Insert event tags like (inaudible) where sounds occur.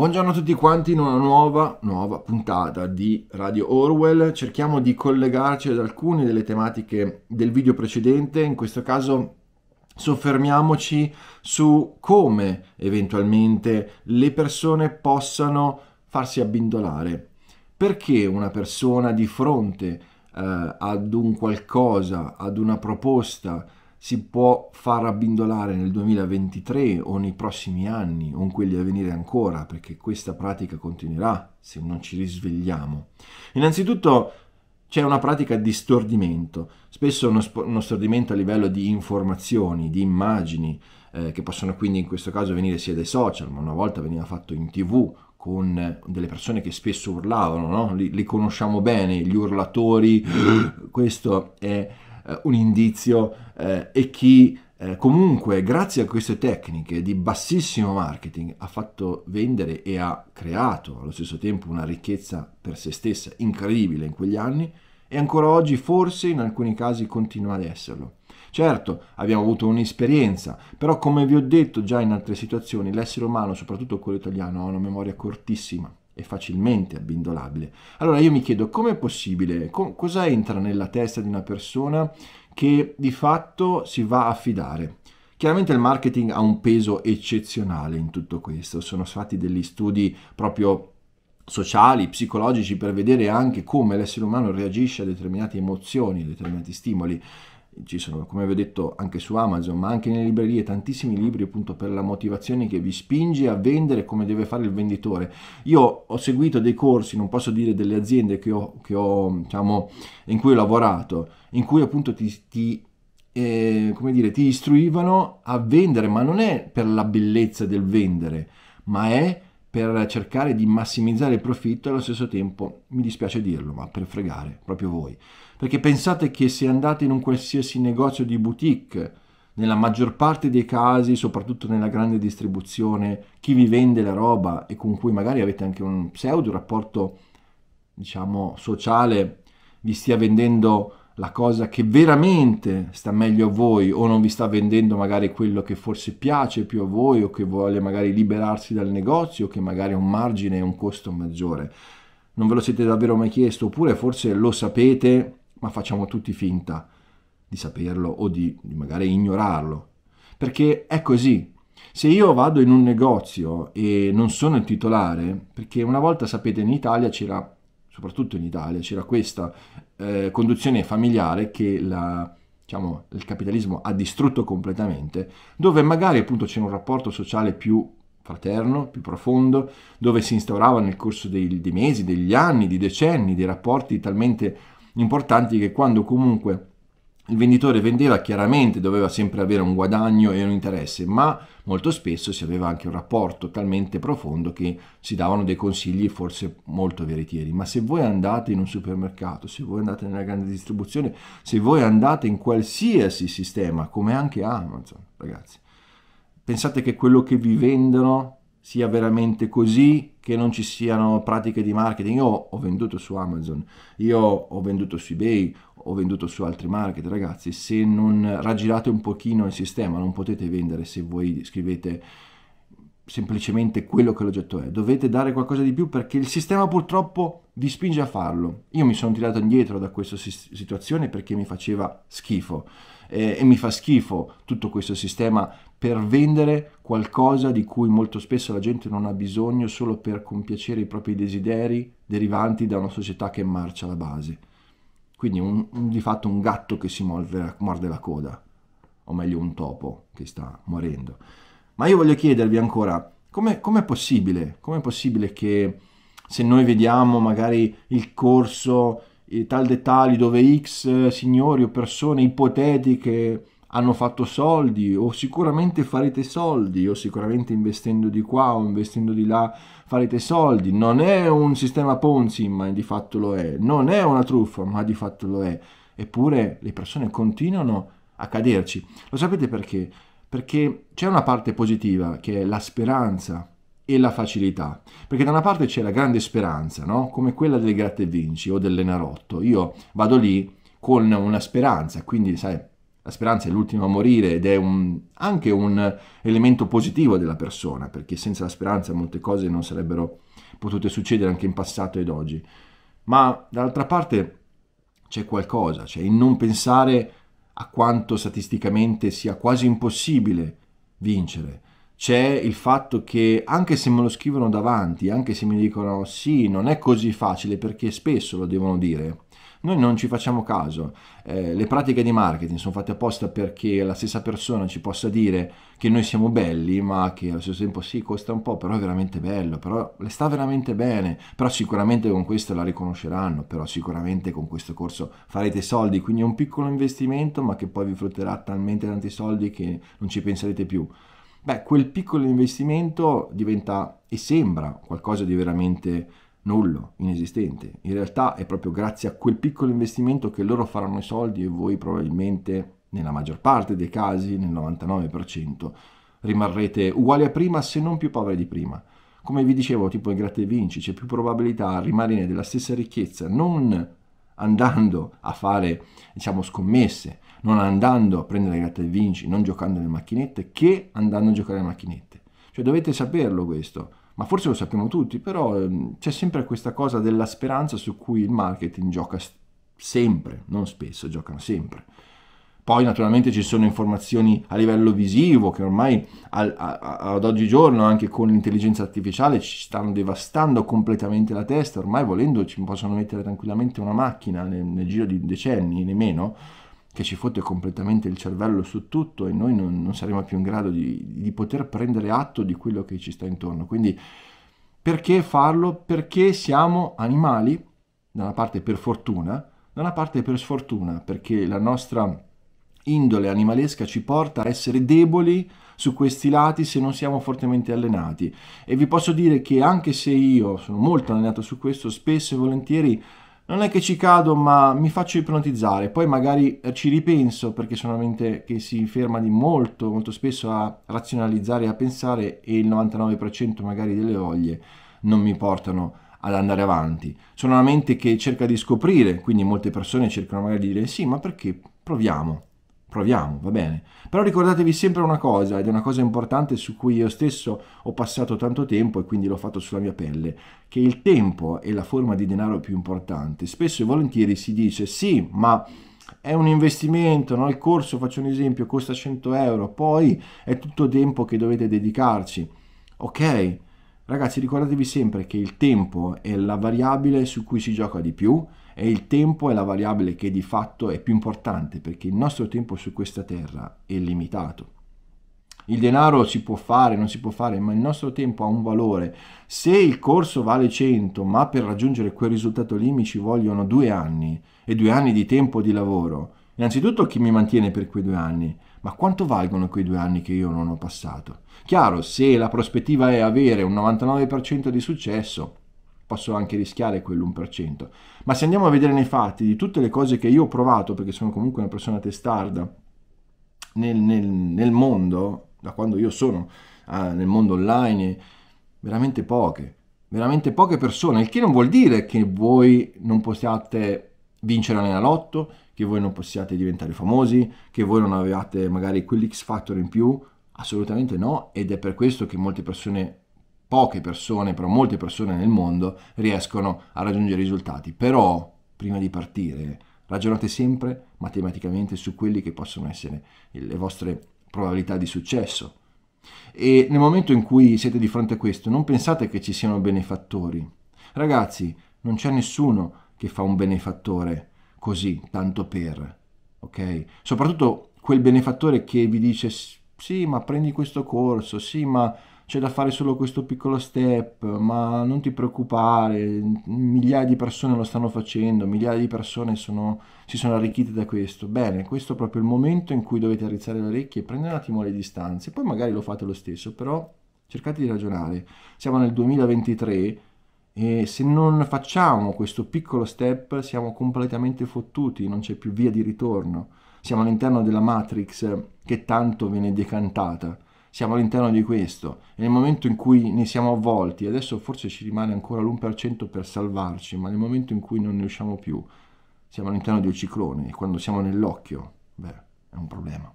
Buongiorno a tutti quanti in una nuova, nuova puntata di Radio Orwell. Cerchiamo di collegarci ad alcune delle tematiche del video precedente, in questo caso soffermiamoci su come eventualmente le persone possano farsi abbindolare. Perché una persona di fronte eh, ad un qualcosa, ad una proposta, si può far abbindolare nel 2023 o nei prossimi anni o in quelli a venire ancora, perché questa pratica continuerà se non ci risvegliamo. Innanzitutto c'è una pratica di stordimento, spesso uno, sp- uno stordimento a livello di informazioni, di immagini, eh, che possono quindi in questo caso venire sia dai social, ma una volta veniva fatto in tv con delle persone che spesso urlavano, no? li, li conosciamo bene, gli urlatori, (gasps) questo è eh, un indizio eh, e chi eh, comunque grazie a queste tecniche di bassissimo marketing ha fatto vendere e ha creato allo stesso tempo una ricchezza per se stessa incredibile in quegli anni e ancora oggi forse in alcuni casi continua ad esserlo. Certo, abbiamo avuto un'esperienza, però come vi ho detto già in altre situazioni, l'essere umano, soprattutto quello italiano, ha una memoria cortissima e facilmente abbindolabile. Allora io mi chiedo come è possibile, co- cosa entra nella testa di una persona che di fatto si va a fidare? Chiaramente il marketing ha un peso eccezionale in tutto questo, sono fatti degli studi proprio sociali, psicologici, per vedere anche come l'essere umano reagisce a determinate emozioni, a determinati stimoli ci sono, come vi ho detto, anche su Amazon, ma anche nelle librerie, tantissimi libri appunto per la motivazione che vi spinge a vendere come deve fare il venditore. Io ho seguito dei corsi, non posso dire delle aziende che ho, che ho diciamo, in cui ho lavorato, in cui appunto ti, ti eh, come dire, ti istruivano a vendere, ma non è per la bellezza del vendere, ma è per cercare di massimizzare il profitto e allo stesso tempo, mi dispiace dirlo, ma per fregare proprio voi. Perché pensate che se andate in un qualsiasi negozio di boutique, nella maggior parte dei casi, soprattutto nella grande distribuzione, chi vi vende la roba e con cui magari avete anche un pseudo rapporto, diciamo, sociale, vi stia vendendo la cosa che veramente sta meglio a voi o non vi sta vendendo magari quello che forse piace più a voi o che vuole magari liberarsi dal negozio o che magari ha un margine e un costo maggiore. Non ve lo siete davvero mai chiesto oppure forse lo sapete ma facciamo tutti finta di saperlo o di, di magari ignorarlo. Perché è così, se io vado in un negozio e non sono il titolare, perché una volta sapete in Italia c'era soprattutto in Italia, c'era questa eh, conduzione familiare che la, diciamo, il capitalismo ha distrutto completamente, dove magari appunto c'era un rapporto sociale più fraterno, più profondo, dove si instaurava nel corso dei, dei mesi, degli anni, di decenni, dei rapporti talmente importanti che quando comunque il venditore vendeva chiaramente, doveva sempre avere un guadagno e un interesse, ma molto spesso si aveva anche un rapporto talmente profondo che si davano dei consigli forse molto veritieri. Ma se voi andate in un supermercato, se voi andate nella grande distribuzione, se voi andate in qualsiasi sistema, come anche Amazon, ragazzi, pensate che quello che vi vendono sia veramente così, che non ci siano pratiche di marketing. Io ho venduto su Amazon, io ho venduto su eBay, ho venduto su altri market, ragazzi, se non raggirate un pochino il sistema, non potete vendere se voi scrivete semplicemente quello che l'oggetto è, dovete dare qualcosa di più perché il sistema purtroppo vi spinge a farlo. Io mi sono tirato indietro da questa situazione perché mi faceva schifo eh, e mi fa schifo tutto questo sistema per vendere qualcosa di cui molto spesso la gente non ha bisogno solo per compiacere i propri desideri derivanti da una società che marcia alla base. Quindi un, un, di fatto un gatto che si morde, morde la coda, o meglio un topo che sta morendo. Ma io voglio chiedervi ancora, com'è, com'è possibile? Com'è possibile che se noi vediamo magari il corso, eh, tal dettagli dove X eh, signori o persone ipotetiche hanno fatto soldi o sicuramente farete soldi o sicuramente investendo di qua o investendo di là farete soldi. Non è un sistema Ponzi, ma di fatto lo è. Non è una truffa, ma di fatto lo è. Eppure le persone continuano a caderci. Lo sapete perché? Perché c'è una parte positiva che è la speranza e la facilità. Perché da una parte c'è la grande speranza, no? come quella del gratta e vinci o dell'enarotto. Io vado lì con una speranza, quindi sai, la speranza è l'ultimo a morire ed è un, anche un elemento positivo della persona, perché senza la speranza molte cose non sarebbero potute succedere anche in passato ed oggi. Ma dall'altra parte c'è qualcosa, cioè il non pensare a quanto statisticamente sia quasi impossibile vincere, c'è il fatto che anche se me lo scrivono davanti, anche se mi dicono sì, non è così facile perché spesso lo devono dire, noi non ci facciamo caso. Eh, le pratiche di marketing sono fatte apposta perché la stessa persona ci possa dire che noi siamo belli, ma che allo stesso tempo sì, costa un po', però è veramente bello, però le sta veramente bene, però sicuramente con questo la riconosceranno, però sicuramente con questo corso farete soldi, quindi è un piccolo investimento, ma che poi vi frutterà talmente tanti soldi che non ci penserete più beh, quel piccolo investimento diventa e sembra qualcosa di veramente nullo, inesistente. In realtà è proprio grazie a quel piccolo investimento che loro faranno i soldi e voi probabilmente, nella maggior parte dei casi, nel 99%, rimarrete uguali a prima se non più poveri di prima. Come vi dicevo, tipo in gratta e vinci, c'è più probabilità di rimanere della stessa ricchezza, non andando a fare diciamo, scommesse, non andando a prendere le gatte e vinci, non giocando alle macchinette, che andando a giocare alle macchinette. Cioè dovete saperlo questo, ma forse lo sappiamo tutti, però ehm, c'è sempre questa cosa della speranza su cui il marketing gioca sempre, non spesso, giocano sempre. Poi naturalmente ci sono informazioni a livello visivo che ormai al, a, ad oggigiorno anche con l'intelligenza artificiale ci stanno devastando completamente la testa, ormai volendo ci possono mettere tranquillamente una macchina nel, nel giro di decenni, nemmeno, che ci fotte completamente il cervello su tutto e noi non, non saremo più in grado di, di poter prendere atto di quello che ci sta intorno. Quindi perché farlo? Perché siamo animali, da una parte per fortuna, da una parte per sfortuna, perché la nostra indole animalesca ci porta a essere deboli su questi lati se non siamo fortemente allenati. E vi posso dire che anche se io sono molto allenato su questo, spesso e volentieri non è che ci cado, ma mi faccio ipnotizzare. Poi magari eh, ci ripenso perché sono una mente che si ferma di molto, molto spesso a razionalizzare e a pensare e il 99% magari delle voglie non mi portano ad andare avanti. Sono una mente che cerca di scoprire, quindi molte persone cercano magari di dire sì, ma perché proviamo? proviamo, va bene. Però ricordatevi sempre una cosa, ed è una cosa importante su cui io stesso ho passato tanto tempo e quindi l'ho fatto sulla mia pelle, che il tempo è la forma di denaro più importante. Spesso e volentieri si dice sì, ma è un investimento, no? il corso, faccio un esempio, costa 100 euro, poi è tutto tempo che dovete dedicarci. Ok, Ragazzi ricordatevi sempre che il tempo è la variabile su cui si gioca di più e il tempo è la variabile che di fatto è più importante perché il nostro tempo su questa terra è limitato. Il denaro si può fare, non si può fare, ma il nostro tempo ha un valore. Se il corso vale 100, ma per raggiungere quel risultato lì mi ci vogliono due anni e due anni di tempo di lavoro, Innanzitutto chi mi mantiene per quei due anni, ma quanto valgono quei due anni che io non ho passato? Chiaro, se la prospettiva è avere un 99% di successo, posso anche rischiare quell'1%, ma se andiamo a vedere nei fatti di tutte le cose che io ho provato, perché sono comunque una persona testarda, nel, nel, nel mondo, da quando io sono ah, nel mondo online, veramente poche veramente poche persone, il che non vuol dire che voi non possiate vincere nella l'anelotto, che voi non possiate diventare famosi, che voi non avevate magari quell'X factor in più, assolutamente no ed è per questo che molte persone poche persone, però molte persone nel mondo riescono a raggiungere risultati. Però, prima di partire, ragionate sempre matematicamente su quelli che possono essere le vostre probabilità di successo. E nel momento in cui siete di fronte a questo, non pensate che ci siano benefattori. Ragazzi, non c'è nessuno che fa un benefattore così, tanto per, ok? Soprattutto quel benefattore che vi dice sì, ma prendi questo corso, sì, ma c'è da fare solo questo piccolo step, ma non ti preoccupare, migliaia di persone lo stanno facendo, migliaia di persone sono, si sono arricchite da questo. Bene, questo è proprio il momento in cui dovete rizzare le orecchie, prendere un attimo le distanze, poi magari lo fate lo stesso, però cercate di ragionare. Siamo nel 2023 e se non facciamo questo piccolo step siamo completamente fottuti, non c'è più via di ritorno. Siamo all'interno della Matrix che tanto viene decantata. Siamo all'interno di questo e nel momento in cui ne siamo avvolti, adesso forse ci rimane ancora l'1% per salvarci, ma nel momento in cui non ne usciamo più, siamo all'interno di un ciclone e quando siamo nell'occhio, beh, è un problema.